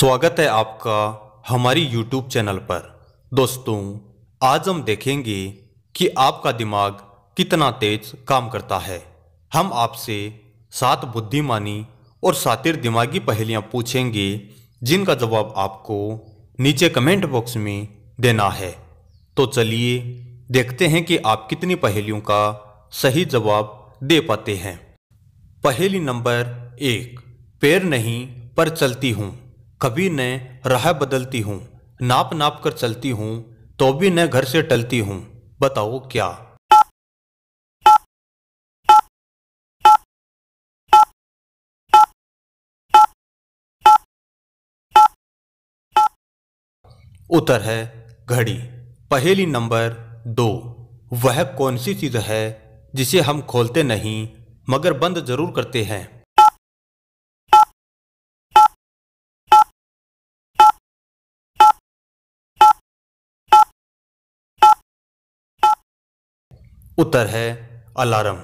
स्वागत है आपका हमारी YouTube चैनल पर दोस्तों आज हम देखेंगे कि आपका दिमाग कितना तेज काम करता है हम आपसे सात बुद्धिमानी और सातिर दिमागी पहेलियां पूछेंगे जिनका जवाब आपको नीचे कमेंट बॉक्स में देना है तो चलिए देखते हैं कि आप कितनी पहेलियों का सही जवाब दे पाते हैं पहेली नंबर एक पैर नहीं पर चलती हूँ कभी न राह बदलती हूँ नाप नाप कर चलती हूँ तो भी न घर से टलती हूँ बताओ क्या उत्तर है घड़ी पहेली नंबर दो वह कौन सी चीज है जिसे हम खोलते नहीं मगर बंद जरूर करते हैं उत्तर है अलार्म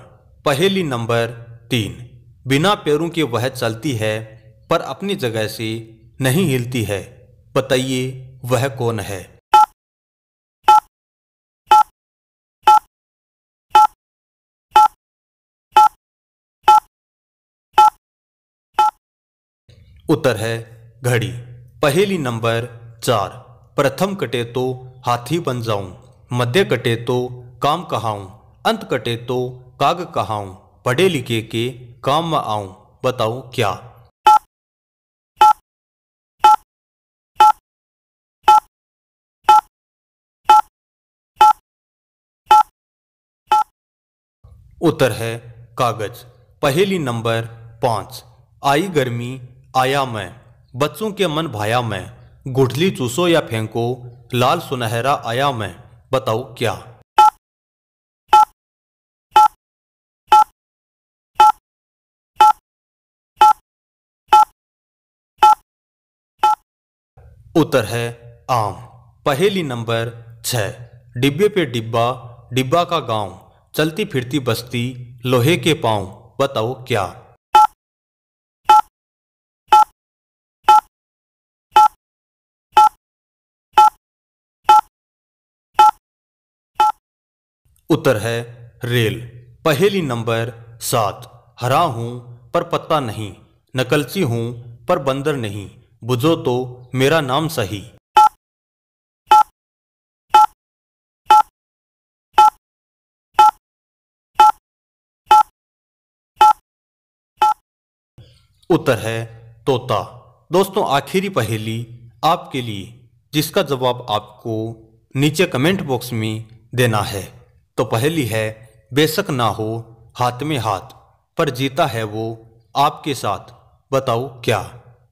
पहेली नंबर तीन बिना पैरों के वह चलती है पर अपनी जगह से नहीं हिलती है बताइए वह कौन है उत्तर है घड़ी पहेली नंबर चार प्रथम कटे तो हाथी बन जाऊं मध्य कटे तो काम कहाऊं अंत कटे तो काग कहाऊं पढ़े लिखे के काम में आऊं बताऊं क्या उत्तर है कागज पहेली नंबर पांच आई गर्मी आया मैं बच्चों के मन भाया मैं गुठली चूसो या फेंको लाल सुनहरा आया मैं बताओ क्या उत्तर है आम पहेली नंबर छः डिब्बे पे डिब्बा डिब्बा का गांव चलती फिरती बस्ती लोहे के पांव बताओ क्या उत्तर है रेल पहेली नंबर सात हरा हूं पर पत्ता नहीं नकलची हूं पर बंदर नहीं बुझो तो मेरा नाम सही उत्तर है तोता दोस्तों आखिरी पहेली आपके लिए जिसका जवाब आपको नीचे कमेंट बॉक्स में देना है तो पहली है बेशक ना हो हाथ में हाथ पर जीता है वो आपके साथ बताओ क्या